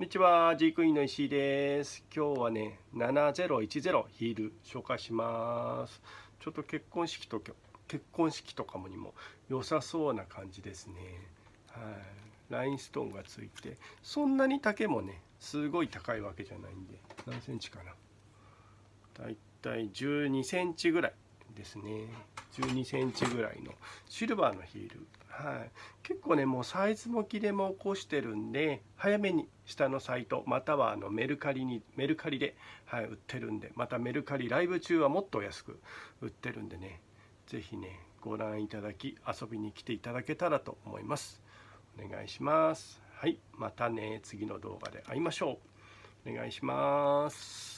こんにちは、ジークイーンの石井です。今日はね、7010ヒール紹介します。ちょっと結婚式と結婚式とかもにも良さそうな感じですね。はい、ラインストーンがついて、そんなに丈もね、すごい高いわけじゃないんで、何センチかな。だいたい12センチぐらいですね。12センチぐらいのシルバーのヒール、はい、結構ねもうサイズも切れも起こしてるんで早めに下のサイトまたはあのメルカリにメルカリで、はい、売ってるんでまたメルカリライブ中はもっと安く売ってるんでね是非ねご覧いただき遊びに来ていただけたらと思いますお願いしますはいまたね次の動画で会いましょうお願いします